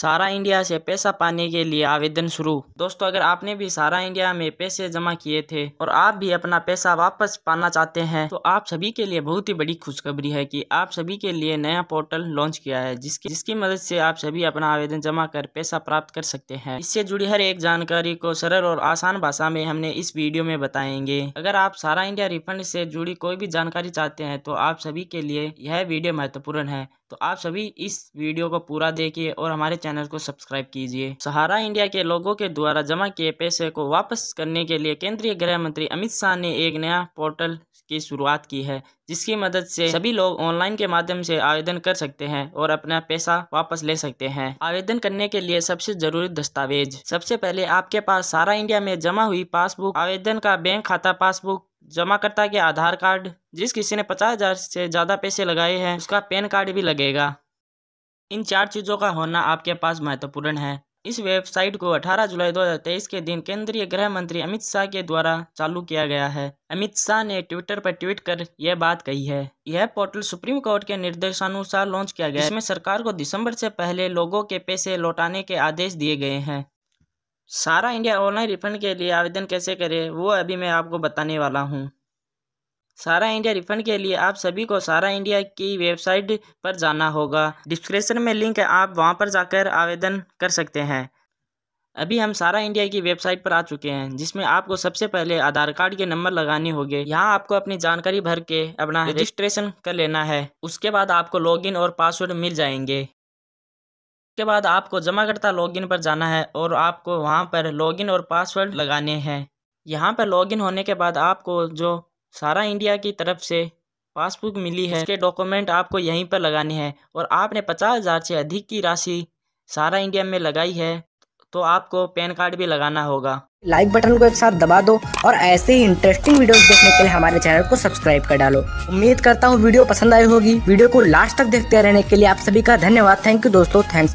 सारा इंडिया से पैसा पाने के लिए आवेदन शुरू दोस्तों अगर आपने भी सारा इंडिया में पैसे जमा किए थे और आप भी अपना पैसा वापस पाना चाहते हैं तो आप सभी के लिए बहुत ही बड़ी खुशखबरी है कि आप सभी के लिए नया पोर्टल लॉन्च किया है जिसकी जिसकी मदद से आप सभी अपना आवेदन जमा कर पैसा प्राप्त कर सकते हैं इससे जुड़ी हर एक जानकारी को सरल और आसान भाषा में हमने इस वीडियो में बताएंगे अगर आप सारा इंडिया रिफंड से जुड़ी कोई भी जानकारी चाहते हैं तो आप सभी के लिए यह वीडियो महत्वपूर्ण है तो आप सभी इस वीडियो को पूरा देखिए और हमारे चैनल को सब्सक्राइब कीजिए सहारा इंडिया के लोगों के द्वारा जमा किए पैसे को वापस करने के लिए केंद्रीय गृह मंत्री अमित शाह ने एक नया पोर्टल की शुरुआत की है जिसकी मदद से सभी लोग ऑनलाइन के माध्यम से आवेदन कर सकते हैं और अपना पैसा वापस ले सकते हैं आवेदन करने के लिए सबसे जरूरी दस्तावेज सबसे पहले आपके पास सारा इंडिया में जमा हुई पासबुक आवेदन का बैंक खाता पासबुक जमाकर्ता के आधार कार्ड जिस किसी ने पचास हजार से ज़्यादा पैसे लगाए हैं उसका पैन कार्ड भी लगेगा इन चार चीज़ों का होना आपके पास महत्वपूर्ण है इस वेबसाइट को 18 जुलाई 2023 के दिन केंद्रीय गृह मंत्री अमित शाह के द्वारा चालू किया गया है अमित शाह ने ट्विटर पर ट्वीट कर यह बात कही है यह पोर्टल सुप्रीम कोर्ट के निर्देशानुसार लॉन्च किया गया इसमें सरकार को दिसंबर से पहले लोगों के पैसे लौटाने के आदेश दिए गए हैं सारा इंडिया ऑनलाइन रिफंड के लिए आवेदन कैसे करे वो अभी मैं आपको बताने वाला हूँ सारा इंडिया रिफंड के लिए आप सभी को सारा इंडिया की वेबसाइट पर जाना होगा डिस्क्रिप्शन में लिंक है आप वहाँ पर जाकर आवेदन कर सकते हैं अभी हम सारा इंडिया की वेबसाइट पर आ चुके हैं जिसमें आपको सबसे पहले आधार कार्ड के नंबर लगाने होंगे यहाँ आपको अपनी जानकारी भर के अपना रजिस्ट्रेशन कर लेना है उसके बाद आपको लॉगिन और पासवर्ड मिल जाएंगे उसके बाद आपको जमाकर्ता लॉगिन पर जाना है और आपको वहाँ पर लॉगिन और पासवर्ड लगाने हैं यहाँ पर लॉगिन होने के बाद आपको जो सारा इंडिया की तरफ से पासबुक मिली है इसके डॉक्यूमेंट आपको यहीं पर लगाने हैं और आपने पचास हज़ार से अधिक की राशि सारा इंडिया में लगाई है तो आपको पैन कार्ड भी लगाना होगा लाइक बटन को एक साथ दबा दो और ऐसे ही इंटरेस्टिंग वीडियोस देखने के लिए हमारे चैनल को सब्सक्राइब कर डालो उम्मीद करता हूँ वीडियो पसंद आई होगी वीडियो को लास्ट तक देखते रहने के लिए आप सभी का धन्यवाद थैंक यू दोस्तों थैंक्स